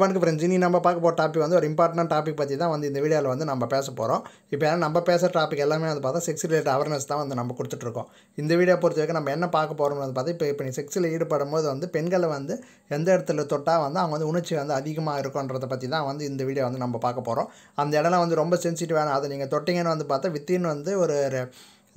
வணக்கம் ஃப்ரெண்ட்ஸ் இனி நம்ம பார்க்க போகிற டாபிக் வந்து ஒரு இம்பார்ட்டன் டாபிக் பற்றி தான் வந்து இந்த வீடியோவில் வந்து நம்ம பேச போகிறோம் இப்போ ஏன்னா நம்ம பேசுகிற டாபிக் எல்லாமே வந்து பார்த்தா செக்ஸ் ரிலேட் அவேர்னஸ் தான் வந்து நம்ம கொடுத்துட்ருக்கோம் இந்த வீடியோ பொறுத்த வரைக்கும் நம்ம என்ன பார்க்க போகிறோம்னு வந்து பார்த்தா இப்போ இப்போ நீ செக்ஸில் ஈடுபடும் போது வந்து பெண்களை வந்து எந்த இடத்துல தொட்டால் வந்து அவங்க வந்து உணர்ச்சி வந்து அதிகமாக இருக்குன்றதை பற்றி தான் வந்து இந்த வீடியோ வந்து நம்ம பார்க்க போகிறோம் அந்த இடம்லாம் வந்து ரொம்ப சென்சிட்டிவான அதை நீங்கள் தொட்டிங்கன்னு வந்து பார்த்தா வித்தின் வந்து ஒரு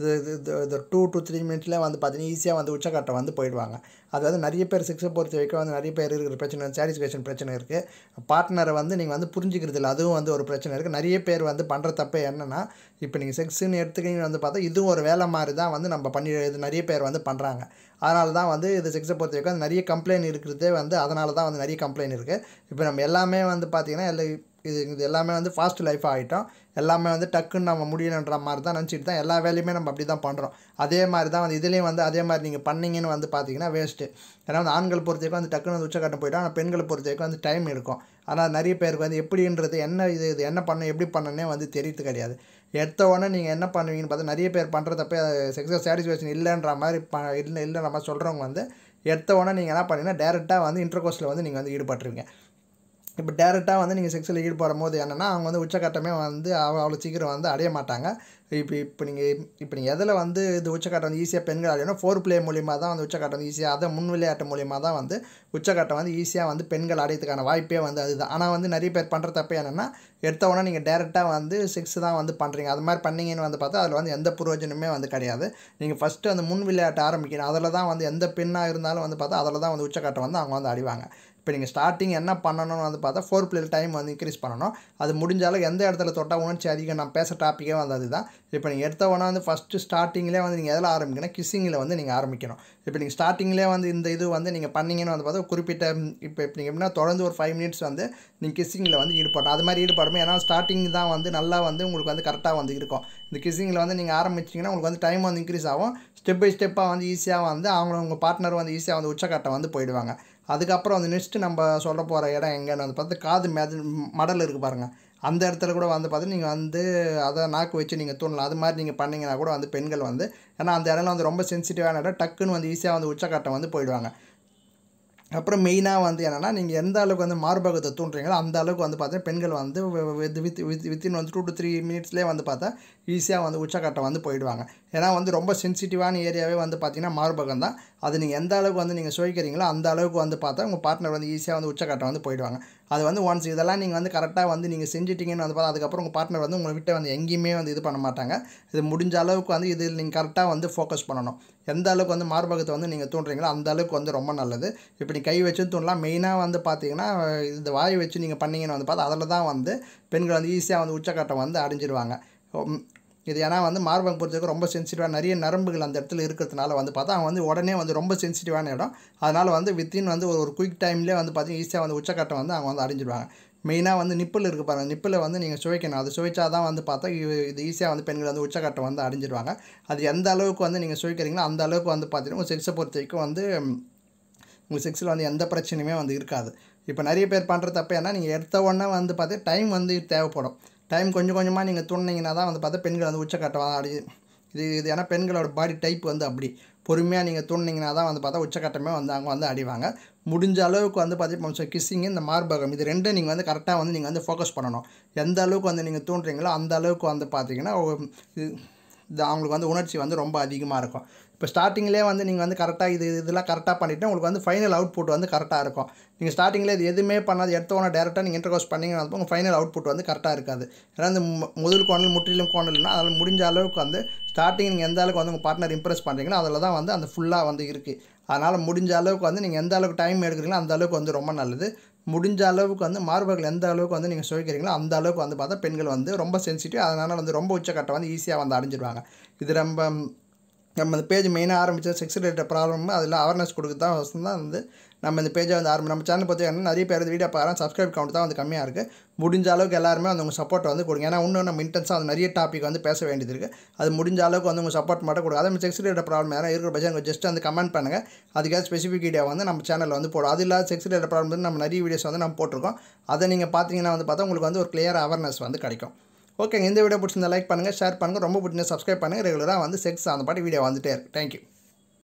இந்த டூ டூ த்ரீ மினிட்ஸில் வந்து பார்த்தீங்கன்னா ஈஸியாக வந்து உச்சக்கட்டை வந்து போயிடுவாங்க அதாவது நிறைய பேர் சிக்ஸை பொறுத்த வரைக்கும் வந்து நிறைய பேர் இருக்கிற பிரச்சனை சாட்டிஸ்ஃபேஷன் பிரச்சனை இருக்குது பார்ட்னரை வந்து நீங்கள் வந்து புரிஞ்சுக்கிறது இல்லை அதுவும் வந்து ஒரு பிரச்சனை இருக்குது நிறைய பேர் வந்து பண்ணுற தப்பு என்னென்னா இப்போ நீங்கள் செக்ஸுன்னு எடுத்துக்கிங்கன்னு வந்து பார்த்தா இதுவும் ஒரு வேலை மாதிரி தான் வந்து நம்ம பண்ணி இது நிறைய பேர் வந்து பண்ணுறாங்க அதனால தான் வந்து இது செக்ஸை பொறுத்த வரைக்கும் நிறைய கம்ப்ளைண்ட் இருக்கிறதே வந்து அதனால தான் வந்து நிறைய கம்ப்ளைண்ட் இருக்குது இப்போ நம்ம எல்லாமே வந்து பார்த்திங்கன்னா எல்லா இது இது எல்லாமே வந்து ஃபாஸ்ட் லைஃப் ஆகிட்டோம் எல்லாமே வந்து டக்குன்னு நம்ம முடியணுன்ற மாதிரி தான் நினச்சிட்டு தான் எல்லா வேலையுமே நம்ம அப்படி தான் பண்ணுறோம் அதே மாதிரி தான் வந்து இதுலேயும் வந்து அதே மாதிரி நீங்கள் பண்ணிங்கன்னு வந்து பார்த்தீங்கன்னா வேஸ்ட்டு ஏன்னா வந்து ஆண்கள் பொறுத்தவரைக்கும் வந்து டக்குன்னு வந்து உச்சக்கட்டம் போய்ட்டோம் ஆனால் பெண்கள் பொறுத்தவரைக்கும் வந்து டைம் எடுக்கும் ஆனால் நிறைய பேருக்கு வந்து எப்படின்றது என்ன இது இது என்ன பண்ண எப்படி பண்ணனே வந்து தெரியுது கிடையாது எடுத்த உடனே நீங்கள் என்ன பண்ணுவீங்கன்னு பார்த்தா நிறைய பேர் பண்ணுற தப்பே சாட்டிஸ்ஃபேக்ஷன் இல்லைன்ற மாதிரி ப இல்லை இல்லைன்ற மாதிரி சொல்கிறவங்க வந்து எடுத்த உடனே நீங்கள் என்ன பண்ணீங்கன்னா டேரெக்டாக வந்து இன்டர் வந்து நீங்கள் வந்து ஈடுபட்டுருவீங்க இப்போ டேரெக்டாக வந்து நீங்கள் செக்ஸில் ஈடுபடும் போது என்னென்னா அவங்க வந்து உச்சக்கட்டமே வந்து அவ்வளோ சீக்கிரம் வந்து அடைய மாட்டாங்க இப்போ இப்போ நீங்கள் இப்போ நீங்கள் எதில் வந்து இது உச்சக்கட்டம் வந்து ஈஸியாக பெண்கள் அடையணும் ஃபோர் பிளே மூலியமாக தான் வந்து உச்சக்கட்டம் வந்து ஈஸியாக அதை முன் விளையாட்டு மூலியமாக தான் வந்து உச்சக்கட்டம் வந்து ஈஸியாக வந்து பெண்கள் அடையிறதுக்கான வாய்ப்பே வந்து அதுதான் ஆனால் வந்து நிறைய பேர் பண்ணுற தப்பு என்னென்னா எடுத்த உடனே நீங்கள் டேரெக்டாக வந்து செக்ஸ் தான் வந்து பண்ணுறீங்க அது மாதிரி பண்ணீங்கன்னு வந்து பார்த்தா அதில் வந்து எந்த புரோஜனமே வந்து கிடையாது நீங்கள் ஃபஸ்ட்டு அந்த முன் விளையாட்டு ஆரம்பிக்கணும் அதில் தான் வந்து எந்த பெண்ணாக இருந்தாலும் வந்து பார்த்தா அதில் தான் வந்து உச்சக்கட்டம் வந்து அவங்க வந்து அடிவாங்க இப்போ நீங்கள் ஸ்டார்டிங் என்ன பண்ணணும்னு வந்து பார்த்தா ஃபோர் பிளேயர் டைம் வந்து இன்க்ரீஸ் பண்ணணும் அது முடிஞ்சாலும் எந்த இடத்துல தொட்டால் உணர்ச்சி அதிகம் நான் பேச டாப்பிக்கே வந்து அதுதான் இப்போ நீங்கள் எடுத்தவொடனே வந்து ஃபஸ்ட்டு ஸ்டார்டிங்லேயே வந்து நீங்கள் எதில் ஆரம்பிக்கணும் கிஸ்ஸிங்கில் வந்து நீங்கள் ஆரம்பிக்கணும் இப்போ நீங்கள் ஸ்டார்டிங்லேயே வந்து இந்த இது வந்து நீங்கள் பண்ணிங்கன்னு வந்து பார்த்தா குறிப்பிட்ட இப்போ இப்போ நீங்கள் எப்படின்னா தொடர்ந்து ஒரு ஃபைவ் மினிட்ஸ் வந்து நீங்கள் கிஸ்ஸிங்கில் வந்து ஈடுபடணும் அது மாதிரி ஈடுபடணும் ஏன்னா ஸ்டார்டிங் தான் வந்து நல்லா வந்து உங்களுக்கு வந்து கரெக்டாக வந்து இருக்கும் இந்த கிஸ்ஸிங்கில் வந்து நீங்கள் ஆரம்பிச்சிங்கன்னா உங்களுக்கு வந்து டைம் வந்து இன்க்ரீஸ் ஆகும் ஸ்டெப் பை ஸ்டெப்பாக வந்து ஈஸியாக வந்து அவங்க உங்கள் பார்ட்னர் வந்து ஈஸியாக வந்து உச்சக்கட்டம் வந்து போயிடுவாங்க அதுக்கப்புறம் வந்து நெக்ஸ்ட்டு நம்ம சொல்ல போகிற இடம் எங்கேன்னு வந்து பார்த்து காது மெத மடல் இருக்குது பாருங்கள் அந்த இடத்துல கூட வந்து பார்த்து நீங்கள் வந்து அதை நாக்கு வச்சு நீங்கள் தூணலாம் அது மாதிரி நீங்கள் பண்ணிங்கன்னா கூட வந்து பெண்கள் வந்து ஏன்னா அந்த இடம்லாம் வந்து ரொம்ப சென்சிட்டிவான இடம் டக்குன்னு வந்து ஈஸியாக வந்து உச்சக்கட்டம் வந்து போயிடுவாங்க அப்புறம் மெயினாக வந்து என்னென்னா நீங்கள் எந்த அளவுக்கு வந்து மார்பகத்தை தூண்டுறீங்களோ அந்த அளவுக்கு வந்து பார்த்தா பெண்கள் வந்து வித் வித் வித்தின் வந்து டூ டு த்ரீ மினிட்ஸ்லேயே வந்து பார்த்தா ஈஸியாக வந்து உச்சக்கட்டம் வந்து போயிடுவாங்க ஏன்னா வந்து ரொம்ப சென்சிட்டிவான ஏரியாவே வந்து பார்த்திங்கன்னா மார்பகம் தான் அது நீங்கள் எந்த அளவுக்கு வந்து நீங்கள் சுவைக்கிறீங்களோ அந்த அளவுக்கு வந்து பார்த்தா உங்கள் பார்ட்னர் வந்து ஈஸியாக வந்து உச்சக்கட்டம் வந்து போயிடுவாங்க அது வந்து ஒன்ஸ் இதெல்லாம் நீங்கள் வந்து கரெக்டாக வந்து நீங்கள் செஞ்சிட்டிங்கன்னு வந்து பார்த்தா அதுக்கப்புறம் உங்கள் பார்ட்னர் வந்து உங்களை விட்டு வந்து எங்கேயுமே வந்து இது பண்ண மாட்டாங்க இது முடிஞ்ச அளவுக்கு வந்து இது நீங்கள் கரெக்டாக வந்து ஃபோக்கஸ் பண்ணணும் எந்த அளவுக்கு வந்து மார்பகத்தை வந்து நீங்கள் தூண்டுறீங்களோ அந்த அளவுக்கு வந்து ரொம்ப நல்லது இப்போ நீ கை வச்சு தூண்டலாம் மெயினாக வந்து பார்த்தீங்கன்னா இந்த வாய் வச்சு நீங்கள் பண்ணிங்கன்னு வந்து பார்த்தா அதில் தான் வந்து பெண்கள் வந்து ஈஸியாக வந்து உச்சக்கட்டம் வந்து அடைஞ்சிருவாங்க இது ஏன்னா வந்து மார்பகம் பொறுத்தவரைக்கும் ரொம்ப சென்சிட்டிவாக நிறைய நரம்புகள் அந்த இடத்துல இருக்கிறதுனால வந்து பார்த்தா அவன் வந்து உடனே வந்து ரொம்ப சென்சிட்டிவான இடம் அதனால் வந்து வித்தின் வந்து ஒரு ஒரு குயிக் டைம்லேயே வந்து பார்த்திங்கன்னா ஈஸியாக வந்து உச்சக்கட்டம் வந்து அவங்க வந்து அடைஞ்சிடுவாங்க மெயினாக வந்து நிப்பில் இருக்குது பாருங்கள் நிப்பில் வந்து நீங்கள் சுவைக்கணும் அது சுவைச்சா தான் வந்து பார்த்தா இது ஈஸியாக வந்து பெண்கள் வந்து உச்சக்கட்டம் வந்து அடைஞ்சிடுவாங்க அது எந்த அளவுக்கு வந்து நீங்கள் சுவைக்கிறீங்களோ அந்த அளவுக்கு வந்து பார்த்தீங்கன்னா உங்கள் செக்ஸை பொறுத்த வரைக்கும் வந்து உங்கள் செக்ஸில் வந்து எந்த பிரச்சனையுமே வந்து இருக்காது இப்போ நிறைய பேர் பண்ணுற தப்பு ஏன்னா நீங்கள் எடுத்த உடனே வந்து பார்த்தீங்கன்னா டைம் வந்து தேவைப்படும் டைம் கொஞ்சம் கொஞ்சமாக நீங்கள் தூண்டிங்கன்னா தான் வந்து பார்த்தா பெண்கள் வந்து உச்சக்கட்டம் அப்படி இது இது ஏன்னா பெண்களோட பாடி டைப் வந்து அப்படி பொறுமையாக நீங்கள் தூண்டிங்கன்னா தான் வந்து பார்த்தா உச்சக்கட்டமே வந்து அவங்க வந்து அடிவாங்க முடிஞ்ச அளவுக்கு வந்து பார்த்தீங்கன்னா கிஸ்ஸிங் இந்த மார்பகம் இது ரெண்டும் நீங்கள் வந்து கரெக்டாக வந்து நீங்கள் வந்து ஃபோக்கஸ் பண்ணணும் எந்த அளவுக்கு வந்து நீங்கள் தூண்டுறீங்களோ அந்த அளவுக்கு வந்து பார்த்தீங்கன்னா அவங்களுக்கு வந்து உணர்ச்சி வந்து ரொம்ப அதிகமாக இருக்கும் இப்போ ஸ்டார்டிங்லேயே வந்து நீங்கள் வந்து கரெக்டாக இது இதெல்லாம் கரெக்டாக பண்ணிவிட்டு உங்களுக்கு வந்து ஃபைனல் அவுட்புட் வந்து கரெக்டாக இருக்கும் நீங்கள் ஸ்டார்டிங்கில் இது எதுவுமே பண்ணாது எடுத்த உடனே டேரெக்டாக நீங்கள் இன்டர்கோஸ் பண்ணிங்கன்னா உங்கள் ஃபைனல் அவுட்புட் வந்து கரெக்டாக இருக்காது ஏன்னா இந்த முதல் கோணல் முற்றிலும் கோணல்னா அதில் முடிஞ்ச அளவுக்கு வந்து ஸ்டார்டிங் நீங்கள் எந்த அளவுக்கு வந்து உங்கள் பார்ட்னர் இம்ப்ரெஸ் பண்ணுறீங்களோ அதில் தான் வந்து அந்த ஃபுல்லாக வந்து இருக்குது அதனால் முடிஞ்ச அளவுக்கு வந்து நீங்கள் எந்த அளவுக்கு டைம் எடுக்கிறீங்களோ அந்த அளவுக்கு வந்து ரொம்ப நல்லது முடிஞ்ச அளவுக்கு வந்து மார்பர்கள் எந்த அளவுக்கு வந்து நீங்கள் சுவைக்கிறீங்களோ அந்த அளவுக்கு வந்து பார்த்தா பெண்கள் வந்து ரொம்ப சென்சிட்டிவ் அதனால் வந்து ரொம்ப உச்சக்கட்டை வந்து ஈஸியாக வந்து அடைஞ்சிடுவாங்க இது ரொம்ப நம்ம இந்த பேஜ் மெயினாக ஆரம்பித்தது செக்ஸ் ரிலேட்டட் ப்ராப்ளம் அதில் அவேர்னஸ் கொடுக்க தான் வசதி தான் வந்து நம்ம இந்த பேஜை வந்து ஆரம்பி நம்ம சேனல் என்ன நிறைய பேர் வீடியோ பார்க்குறாங்க சப்ஸ்கிரைப் கவுண்ட் தான் வந்து கம்மியாக இருக்குது முடிஞ்ச அளவுக்கு எல்லாருமே வந்து உங்கள் சப்போர்ட் வந்து கொடுங்க ஏன்னா இன்னும் நம்ம இன்டென்ஸாக அது நிறைய டாப்பிக் வந்து பேச வேண்டியது இருக்குது அது முடிஞ்ச அளவுக்கு வந்து உங்கள் சப்போர்ட் மட்டும் கொடுங்க அதே மாதிரி செக்ஸ் ரிலேட்டட் ப்ராப்ளம் யாரும் இருக்கிற பட்சம் ஜஸ்ட் வந்து கமெண்ட் பண்ணுங்கள் அதுக்காக ஸ்பெசிஃபிக் வீடியோ வந்து நம்ம சேனலில் வந்து போடும் அது இல்லாத செக்ஸ் ரிலேட்டட் ப்ராப்ளம் வந்து நம்ம நிறைய வீடியோஸ் வந்து நம்ம போட்டிருக்கோம் அதை நீங்கள் பார்த்தீங்கன்னா வந்து பார்த்தா உங்களுக்கு வந்து ஒரு கிளியர் அவேர்னஸ் வந்து கிடைக்கும் ஓகேங்க இந்த வீடியோ பிடிச்சிருந்தா லைக் பண்ணுங்கள் ஷேர் பண்ணுங்கள் ரொம்ப பிடிச்சிருந்தா சப்ஸ்கிரைப் பண்ணுங்கள் ரெகுலராக வந்து செக்ஸ் அந்த பாட்டி வீடியோ வந்துகிட்டே இருக்கு தேங்க்யூ